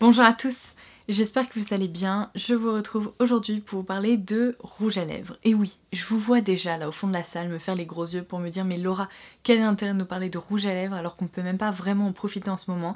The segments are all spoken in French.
Bonjour à tous J'espère que vous allez bien. Je vous retrouve aujourd'hui pour vous parler de rouge à lèvres. Et oui, je vous vois déjà là au fond de la salle me faire les gros yeux pour me dire mais Laura, quel est l'intérêt de nous parler de rouge à lèvres alors qu'on peut même pas vraiment en profiter en ce moment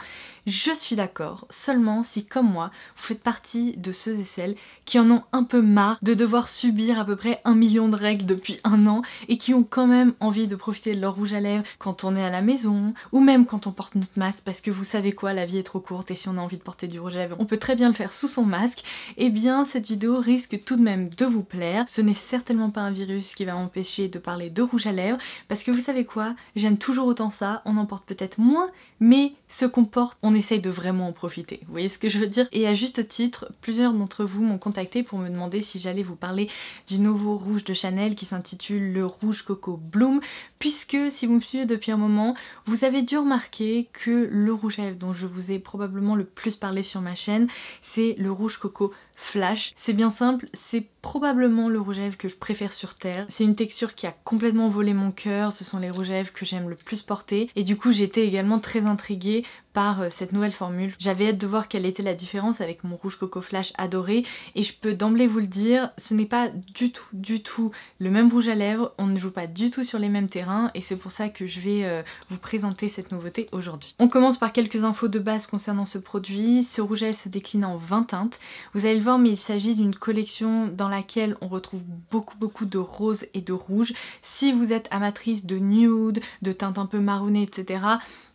Je suis d'accord, seulement si comme moi, vous faites partie de ceux et celles qui en ont un peu marre de devoir subir à peu près un million de règles depuis un an et qui ont quand même envie de profiter de leur rouge à lèvres quand on est à la maison ou même quand on porte notre masque parce que vous savez quoi, la vie est trop courte et si on a envie de porter du rouge à lèvres, on peut très bien le faire sous son masque, eh bien cette vidéo risque tout de même de vous plaire. Ce n'est certainement pas un virus qui va m'empêcher de parler de rouge à lèvres, parce que vous savez quoi, j'aime toujours autant ça, on en porte peut-être moins, mais ce qu'on porte, on essaye de vraiment en profiter. Vous voyez ce que je veux dire Et à juste titre, plusieurs d'entre vous m'ont contacté pour me demander si j'allais vous parler du nouveau rouge de Chanel qui s'intitule le rouge coco bloom, puisque si vous me suivez depuis un moment, vous avez dû remarquer que le rouge à lèvres dont je vous ai probablement le plus parlé sur ma chaîne, c'est le rouge coco Flash. C'est bien simple, c'est probablement le rouge à lèvres que je préfère sur Terre. C'est une texture qui a complètement volé mon cœur, ce sont les rouges à lèvres que j'aime le plus porter et du coup j'étais également très intriguée par euh, cette nouvelle formule. J'avais hâte de voir quelle était la différence avec mon rouge coco flash adoré et je peux d'emblée vous le dire, ce n'est pas du tout du tout le même rouge à lèvres, on ne joue pas du tout sur les mêmes terrains et c'est pour ça que je vais euh, vous présenter cette nouveauté aujourd'hui. On commence par quelques infos de base concernant ce produit. Ce rouge à se décline en 20 teintes. Vous allez mais il s'agit d'une collection dans laquelle on retrouve beaucoup beaucoup de roses et de rouges. Si vous êtes amatrice de nude, de teintes un peu marronnées, etc.,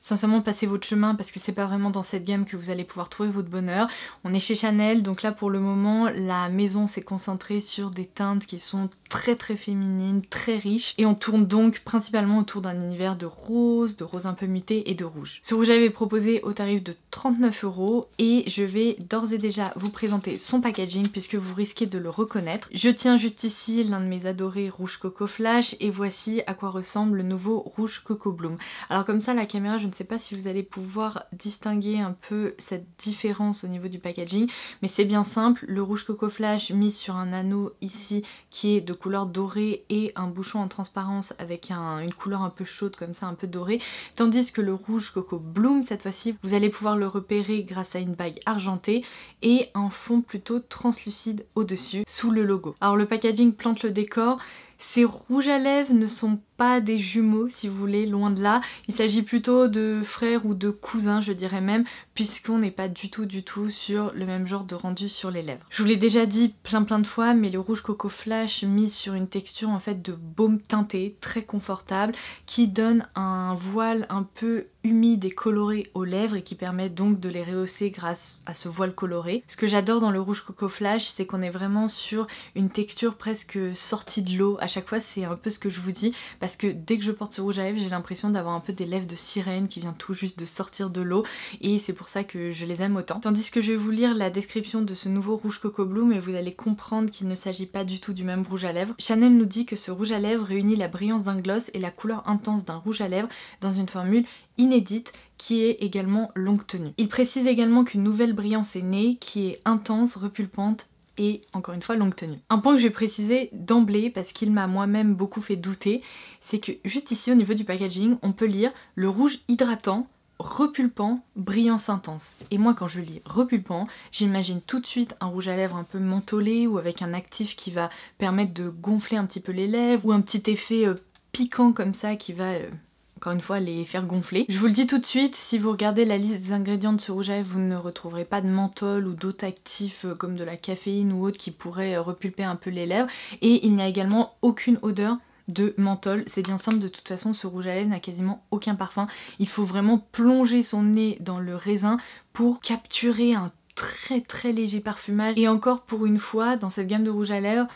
sincèrement passez votre chemin parce que c'est pas vraiment dans cette gamme que vous allez pouvoir trouver votre bonheur. On est chez Chanel, donc là pour le moment la maison s'est concentrée sur des teintes qui sont très très féminines, très riches et on tourne donc principalement autour d'un univers de rose, de rose un peu mutée et de rouge. Ce rouge là est proposé au tarif de 39 euros et je vais d'ores et déjà vous présenter son packaging puisque vous risquez de le reconnaître. Je tiens juste ici l'un de mes adorés rouge coco flash et voici à quoi ressemble le nouveau rouge coco bloom. Alors comme ça la caméra je ne sais pas si vous allez pouvoir distinguer un peu cette différence au niveau du packaging, mais c'est bien simple, le rouge coco flash mis sur un anneau ici qui est de couleur dorée et un bouchon en transparence avec une couleur un peu chaude comme ça, un peu dorée, tandis que le rouge coco bloom cette fois-ci, vous allez pouvoir le repérer grâce à une bague argentée et un fond plutôt translucide au-dessus, sous le logo. Alors le packaging plante le décor, ces rouges à lèvres ne sont pas pas des jumeaux si vous voulez, loin de là. Il s'agit plutôt de frères ou de cousins je dirais même, puisqu'on n'est pas du tout du tout sur le même genre de rendu sur les lèvres. Je vous l'ai déjà dit plein plein de fois, mais le rouge Coco Flash mis sur une texture en fait de baume teinté, très confortable, qui donne un voile un peu humide et coloré aux lèvres et qui permet donc de les rehausser grâce à ce voile coloré. Ce que j'adore dans le rouge Coco Flash, c'est qu'on est vraiment sur une texture presque sortie de l'eau. À chaque fois, c'est un peu ce que je vous dis, parce que dès que je porte ce rouge à lèvres, j'ai l'impression d'avoir un peu des lèvres de sirène qui vient tout juste de sortir de l'eau et c'est pour ça que je les aime autant. Tandis que je vais vous lire la description de ce nouveau rouge Coco Bloom mais vous allez comprendre qu'il ne s'agit pas du tout du même rouge à lèvres. Chanel nous dit que ce rouge à lèvres réunit la brillance d'un gloss et la couleur intense d'un rouge à lèvres dans une formule inédite qui est également longue tenue. Il précise également qu'une nouvelle brillance est née qui est intense, repulpante, et encore une fois longue tenue. Un point que je vais préciser d'emblée parce qu'il m'a moi-même beaucoup fait douter, c'est que juste ici au niveau du packaging, on peut lire le rouge hydratant repulpant, brillance intense. Et moi quand je lis repulpant, j'imagine tout de suite un rouge à lèvres un peu mentholé ou avec un actif qui va permettre de gonfler un petit peu les lèvres ou un petit effet euh, piquant comme ça qui va euh, encore une fois les faire gonfler. Je vous le dis tout de suite, si vous regardez la liste des ingrédients de ce rouge à lèvres, vous ne retrouverez pas de menthol ou d'autres actifs euh, comme de la caféine ou autre qui pourraient euh, repulper un peu les lèvres. Et il n'y a également aucune odeur de menthol. C'est bien simple, de toute façon ce rouge à lèvres n'a quasiment aucun parfum. Il faut vraiment plonger son nez dans le raisin pour capturer un très très léger parfumage. Et encore pour une fois, dans cette gamme de rouge à lèvres,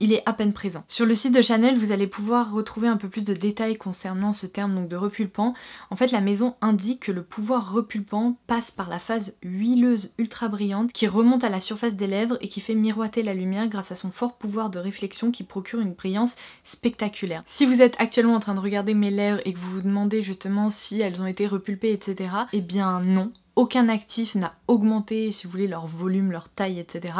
il est à peine présent. Sur le site de Chanel, vous allez pouvoir retrouver un peu plus de détails concernant ce terme donc de repulpant. En fait, la maison indique que le pouvoir repulpant passe par la phase huileuse ultra brillante qui remonte à la surface des lèvres et qui fait miroiter la lumière grâce à son fort pouvoir de réflexion qui procure une brillance spectaculaire. Si vous êtes actuellement en train de regarder mes lèvres et que vous vous demandez justement si elles ont été repulpées, etc., eh bien non, aucun actif n'a augmenté, si vous voulez, leur volume, leur taille, etc.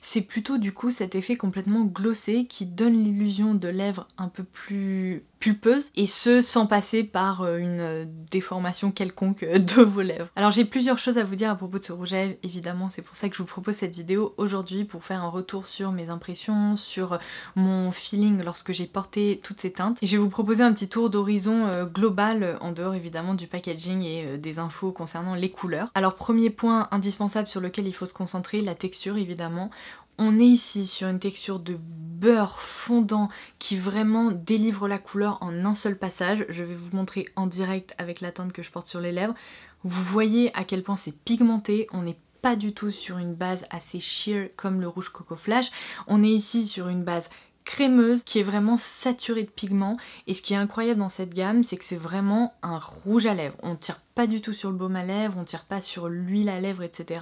C'est plutôt du coup cet effet complètement glossé qui donne l'illusion de lèvres un peu plus pulpeuses et ce sans passer par euh, une euh, déformation quelconque euh, de vos lèvres. Alors j'ai plusieurs choses à vous dire à propos de ce rouge à lèvres, évidemment c'est pour ça que je vous propose cette vidéo aujourd'hui pour faire un retour sur mes impressions, sur mon feeling lorsque j'ai porté toutes ces teintes et je vais vous proposer un petit tour d'horizon global en dehors évidemment du packaging et des infos concernant les couleurs alors premier point indispensable sur lequel il faut se concentrer, la texture évidemment. On est ici sur une texture de beurre fondant qui vraiment délivre la couleur en un seul passage. Je vais vous montrer en direct avec la teinte que je porte sur les lèvres. Vous voyez à quel point c'est pigmenté, on n'est pas du tout sur une base assez sheer comme le rouge Coco Flash. On est ici sur une base crémeuse qui est vraiment saturée de pigments et ce qui est incroyable dans cette gamme c'est que c'est vraiment un rouge à lèvres. On tire pas du tout sur le baume à lèvres, on tire pas sur l'huile à lèvres, etc.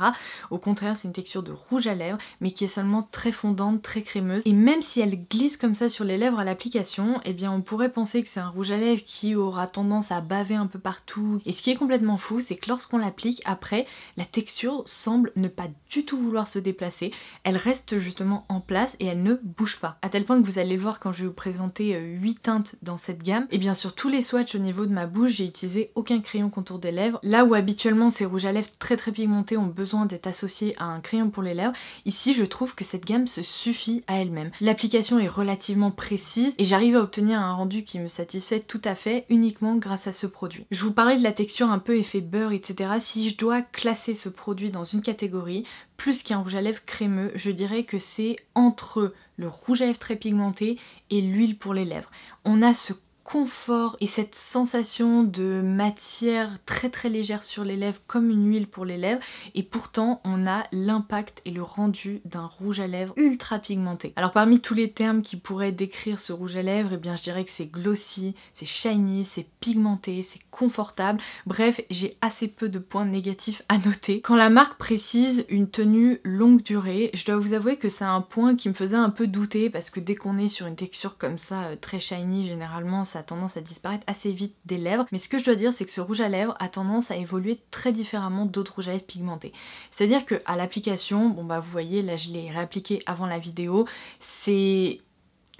Au contraire, c'est une texture de rouge à lèvres, mais qui est seulement très fondante, très crémeuse. Et même si elle glisse comme ça sur les lèvres à l'application, eh bien on pourrait penser que c'est un rouge à lèvres qui aura tendance à baver un peu partout. Et ce qui est complètement fou, c'est que lorsqu'on l'applique, après, la texture semble ne pas du tout vouloir se déplacer. Elle reste justement en place et elle ne bouge pas. À tel point que vous allez le voir quand je vais vous présenter 8 euh, teintes dans cette gamme. Et eh bien sur tous les swatchs au niveau de ma bouche, j'ai utilisé aucun crayon contour lèvres. Là où habituellement ces rouges à lèvres très très pigmentés ont besoin d'être associés à un crayon pour les lèvres, ici je trouve que cette gamme se suffit à elle-même. L'application est relativement précise et j'arrive à obtenir un rendu qui me satisfait tout à fait uniquement grâce à ce produit. Je vous parlais de la texture un peu effet beurre etc. Si je dois classer ce produit dans une catégorie, plus qu'un rouge à lèvres crémeux, je dirais que c'est entre le rouge à lèvres très pigmenté et l'huile pour les lèvres. On a ce confort et cette sensation de matière très très légère sur les lèvres comme une huile pour les lèvres et pourtant on a l'impact et le rendu d'un rouge à lèvres ultra pigmenté. Alors parmi tous les termes qui pourraient décrire ce rouge à lèvres, et eh bien je dirais que c'est glossy, c'est shiny, c'est pigmenté, c'est confortable. Bref, j'ai assez peu de points négatifs à noter. Quand la marque précise une tenue longue durée, je dois vous avouer que c'est un point qui me faisait un peu douter parce que dès qu'on est sur une texture comme ça euh, très shiny, généralement ça tendance à disparaître assez vite des lèvres. Mais ce que je dois dire, c'est que ce rouge à lèvres a tendance à évoluer très différemment d'autres rouges à lèvres pigmentés. C'est-à-dire que à l'application, bon bah vous voyez, là je l'ai réappliqué avant la vidéo, c'est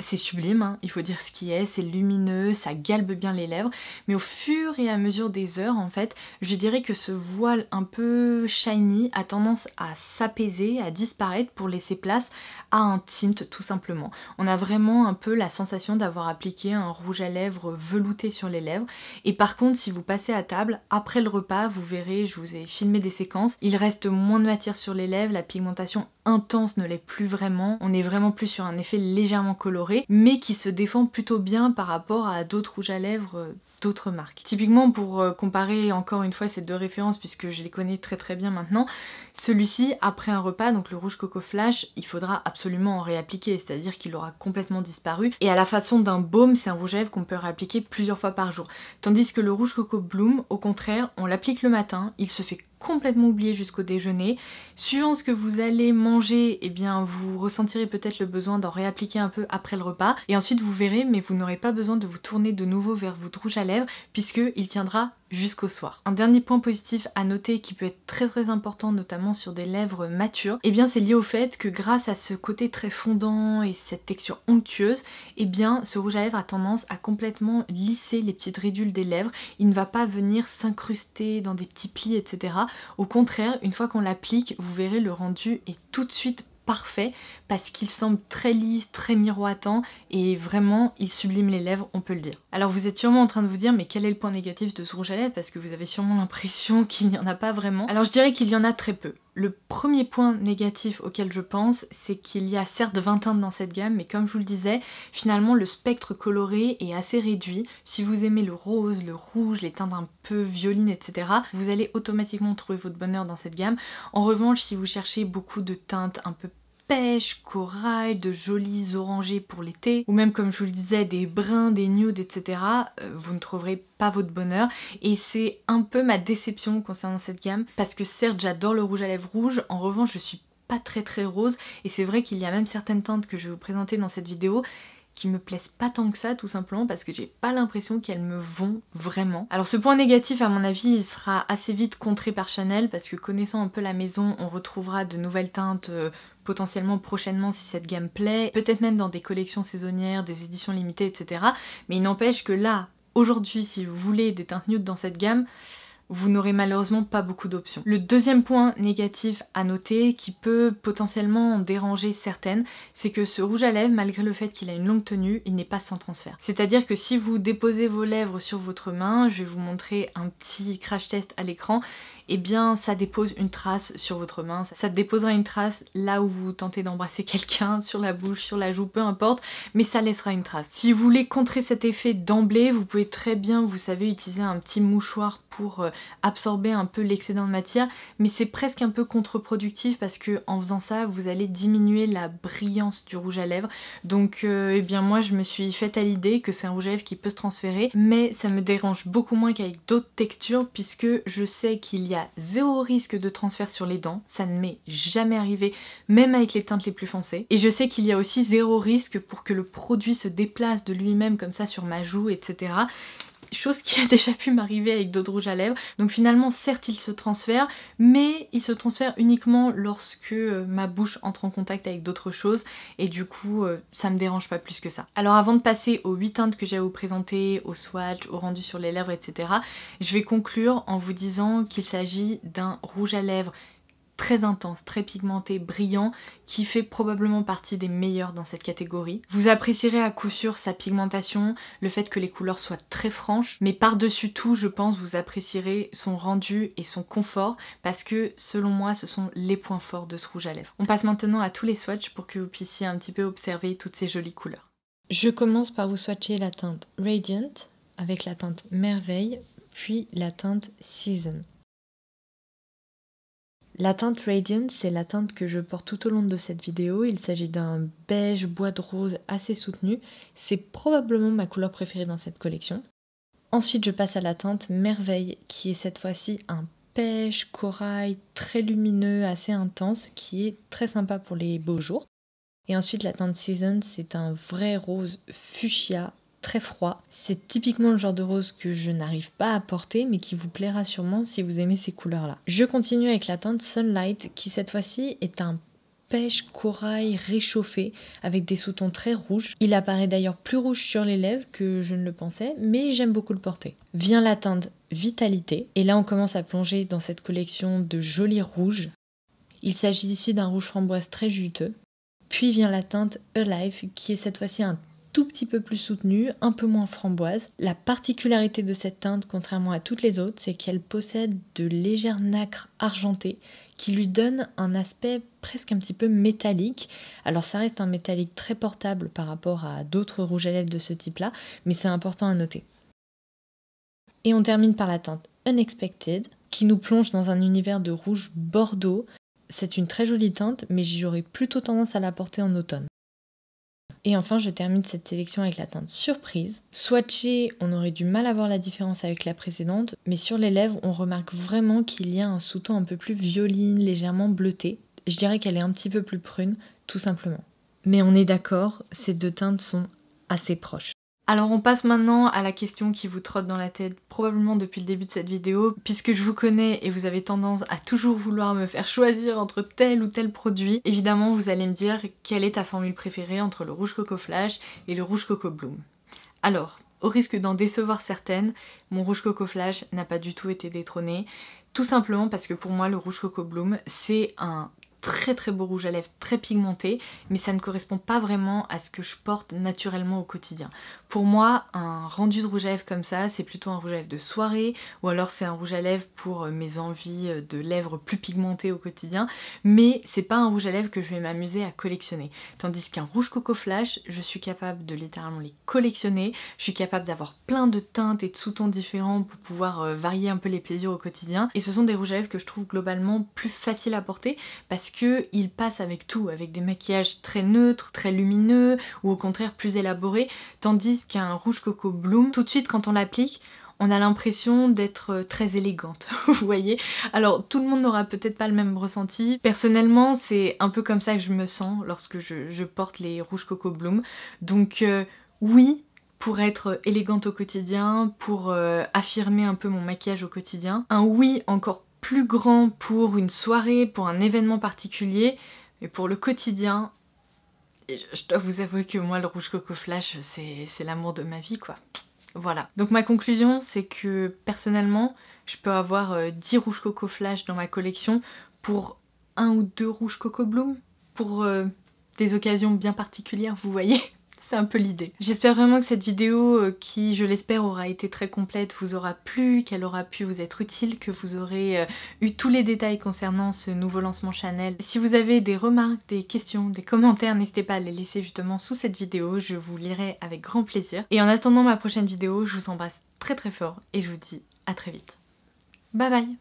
c'est sublime, hein. il faut dire ce qui est, c'est lumineux, ça galbe bien les lèvres, mais au fur et à mesure des heures en fait, je dirais que ce voile un peu shiny a tendance à s'apaiser, à disparaître pour laisser place à un tint tout simplement. On a vraiment un peu la sensation d'avoir appliqué un rouge à lèvres velouté sur les lèvres et par contre si vous passez à table, après le repas, vous verrez, je vous ai filmé des séquences, il reste moins de matière sur les lèvres, la pigmentation intense ne l'est plus vraiment. On est vraiment plus sur un effet légèrement coloré, mais qui se défend plutôt bien par rapport à d'autres rouges à lèvres euh, d'autres marques. Typiquement pour euh, comparer encore une fois ces deux références puisque je les connais très très bien maintenant, celui-ci après un repas, donc le rouge coco flash, il faudra absolument en réappliquer, c'est-à-dire qu'il aura complètement disparu et à la façon d'un baume, c'est un rouge à lèvres qu'on peut réappliquer plusieurs fois par jour. Tandis que le rouge coco bloom, au contraire, on l'applique le matin, il se fait complètement oublié jusqu'au déjeuner. Suivant ce que vous allez manger, eh bien vous ressentirez peut-être le besoin d'en réappliquer un peu après le repas. Et ensuite vous verrez, mais vous n'aurez pas besoin de vous tourner de nouveau vers votre rouge à lèvres puisqu'il tiendra jusqu'au soir. Un dernier point positif à noter qui peut être très très important notamment sur des lèvres matures, et eh bien c'est lié au fait que grâce à ce côté très fondant et cette texture onctueuse, et eh bien ce rouge à lèvres a tendance à complètement lisser les petites ridules des lèvres, il ne va pas venir s'incruster dans des petits plis etc. Au contraire, une fois qu'on l'applique, vous verrez le rendu est tout de suite parfait parce qu'il semble très lisse, très miroitant et vraiment il sublime les lèvres, on peut le dire. Alors vous êtes sûrement en train de vous dire mais quel est le point négatif de ce rouge à lèvres parce que vous avez sûrement l'impression qu'il n'y en a pas vraiment. Alors je dirais qu'il y en a très peu. Le premier point négatif auquel je pense, c'est qu'il y a certes 20 teintes dans cette gamme, mais comme je vous le disais, finalement le spectre coloré est assez réduit. Si vous aimez le rose, le rouge, les teintes un peu violines, etc., vous allez automatiquement trouver votre bonheur dans cette gamme. En revanche, si vous cherchez beaucoup de teintes un peu pêche, corail, de jolis orangés pour l'été, ou même comme je vous le disais, des bruns, des nudes, etc., euh, vous ne trouverez pas votre bonheur. Et c'est un peu ma déception concernant cette gamme, parce que certes j'adore le rouge à lèvres rouge, en revanche je suis pas très très rose, et c'est vrai qu'il y a même certaines teintes que je vais vous présenter dans cette vidéo qui me plaisent pas tant que ça tout simplement parce que j'ai pas l'impression qu'elles me vont vraiment. Alors ce point négatif à mon avis il sera assez vite contré par Chanel parce que connaissant un peu la maison on retrouvera de nouvelles teintes euh, potentiellement prochainement si cette gamme plaît, peut-être même dans des collections saisonnières, des éditions limitées etc. Mais il n'empêche que là, aujourd'hui si vous voulez des teintes nudes dans cette gamme, vous n'aurez malheureusement pas beaucoup d'options. Le deuxième point négatif à noter qui peut potentiellement déranger certaines, c'est que ce rouge à lèvres, malgré le fait qu'il a une longue tenue, il n'est pas sans transfert. C'est-à-dire que si vous déposez vos lèvres sur votre main, je vais vous montrer un petit crash test à l'écran, eh bien ça dépose une trace sur votre main, ça, ça déposera une trace là où vous tentez d'embrasser quelqu'un, sur la bouche, sur la joue, peu importe, mais ça laissera une trace. Si vous voulez contrer cet effet d'emblée, vous pouvez très bien, vous savez, utiliser un petit mouchoir pour euh, absorber un peu l'excédent de matière, mais c'est presque un peu contre-productif parce que en faisant ça, vous allez diminuer la brillance du rouge à lèvres. Donc euh, eh bien moi je me suis faite à l'idée que c'est un rouge à lèvres qui peut se transférer, mais ça me dérange beaucoup moins qu'avec d'autres textures puisque je sais qu'il y a zéro risque de transfert sur les dents, ça ne m'est jamais arrivé, même avec les teintes les plus foncées. Et je sais qu'il y a aussi zéro risque pour que le produit se déplace de lui-même comme ça sur ma joue, etc chose qui a déjà pu m'arriver avec d'autres rouges à lèvres. Donc finalement, certes, il se transfère mais il se transfère uniquement lorsque euh, ma bouche entre en contact avec d'autres choses et du coup, euh, ça me dérange pas plus que ça. Alors avant de passer aux 8 teintes que j'ai à vous présenter, au swatch, au rendu sur les lèvres, etc., je vais conclure en vous disant qu'il s'agit d'un rouge à lèvres très intense, très pigmenté, brillant, qui fait probablement partie des meilleurs dans cette catégorie. Vous apprécierez à coup sûr sa pigmentation, le fait que les couleurs soient très franches, mais par-dessus tout, je pense, vous apprécierez son rendu et son confort, parce que selon moi, ce sont les points forts de ce rouge à lèvres. On passe maintenant à tous les swatches pour que vous puissiez un petit peu observer toutes ces jolies couleurs. Je commence par vous swatcher la teinte Radiant avec la teinte Merveille, puis la teinte Season. La teinte Radiant, c'est la teinte que je porte tout au long de cette vidéo. Il s'agit d'un beige bois de rose assez soutenu. C'est probablement ma couleur préférée dans cette collection. Ensuite, je passe à la teinte Merveille, qui est cette fois-ci un pêche, corail, très lumineux, assez intense, qui est très sympa pour les beaux jours. Et ensuite, la teinte Season, c'est un vrai rose fuchsia très froid. C'est typiquement le genre de rose que je n'arrive pas à porter mais qui vous plaira sûrement si vous aimez ces couleurs-là. Je continue avec la teinte Sunlight qui cette fois-ci est un pêche corail réchauffé avec des sous-tons très rouges. Il apparaît d'ailleurs plus rouge sur les lèvres que je ne le pensais, mais j'aime beaucoup le porter. Vient la teinte Vitalité, et là on commence à plonger dans cette collection de jolis rouges. Il s'agit ici d'un rouge framboise très juteux. Puis vient la teinte Alive, qui est cette fois-ci un tout petit peu plus soutenue, un peu moins framboise. La particularité de cette teinte, contrairement à toutes les autres, c'est qu'elle possède de légères nacres argentées qui lui donnent un aspect presque un petit peu métallique. Alors ça reste un métallique très portable par rapport à d'autres rouges à lèvres de ce type-là, mais c'est important à noter. Et on termine par la teinte Unexpected, qui nous plonge dans un univers de rouge bordeaux. C'est une très jolie teinte, mais j'aurais plutôt tendance à la porter en automne. Et enfin, je termine cette sélection avec la teinte surprise. Swatchée, on aurait du mal à voir la différence avec la précédente, mais sur les lèvres, on remarque vraiment qu'il y a un sous-ton un peu plus violine, légèrement bleuté. Je dirais qu'elle est un petit peu plus prune, tout simplement. Mais on est d'accord, ces deux teintes sont assez proches. Alors on passe maintenant à la question qui vous trotte dans la tête probablement depuis le début de cette vidéo. Puisque je vous connais et vous avez tendance à toujours vouloir me faire choisir entre tel ou tel produit, évidemment vous allez me dire quelle est ta formule préférée entre le rouge coco flash et le rouge coco bloom. Alors, au risque d'en décevoir certaines, mon rouge coco flash n'a pas du tout été détrôné. Tout simplement parce que pour moi le rouge coco bloom c'est un très très beau rouge à lèvres, très pigmenté, mais ça ne correspond pas vraiment à ce que je porte naturellement au quotidien. Pour moi, un rendu de rouge à lèvres comme ça, c'est plutôt un rouge à lèvres de soirée, ou alors c'est un rouge à lèvres pour euh, mes envies euh, de lèvres plus pigmentées au quotidien, mais c'est pas un rouge à lèvres que je vais m'amuser à collectionner. Tandis qu'un rouge coco flash, je suis capable de littéralement les collectionner, je suis capable d'avoir plein de teintes et de sous-tons différents pour pouvoir euh, varier un peu les plaisirs au quotidien, et ce sont des rouges à lèvres que je trouve globalement plus faciles à porter parce que que il passe avec tout, avec des maquillages très neutres, très lumineux ou au contraire plus élaborés, tandis qu'un rouge coco bloom, tout de suite quand on l'applique, on a l'impression d'être euh, très élégante, vous voyez. Alors tout le monde n'aura peut-être pas le même ressenti. Personnellement, c'est un peu comme ça que je me sens lorsque je, porte les rouges coco bloom. Donc euh, oui, pour être élégante au quotidien, pour euh, affirmer un peu mon maquillage au quotidien. Un oui encore plus grand pour une soirée, pour un événement particulier, mais pour le quotidien, et je dois vous avouer que moi, le rouge coco flash, c'est l'amour de ma vie, quoi. Voilà. Donc ma conclusion, c'est que personnellement, je peux avoir 10 euh, rouges coco flash dans ma collection pour un ou deux rouges coco bloom, pour euh, des occasions bien particulières, vous voyez un peu l'idée. J'espère vraiment que cette vidéo, euh, qui je l'espère aura été très complète, vous aura plu, qu'elle aura pu vous être utile, que vous aurez euh, eu tous les détails concernant ce nouveau lancement Chanel. Si vous avez des remarques, des questions, des commentaires, n'hésitez pas à les laisser justement sous cette vidéo, je vous lirai avec grand plaisir. Et en attendant ma prochaine vidéo, je vous embrasse très très fort et je vous dis à très vite. Bye bye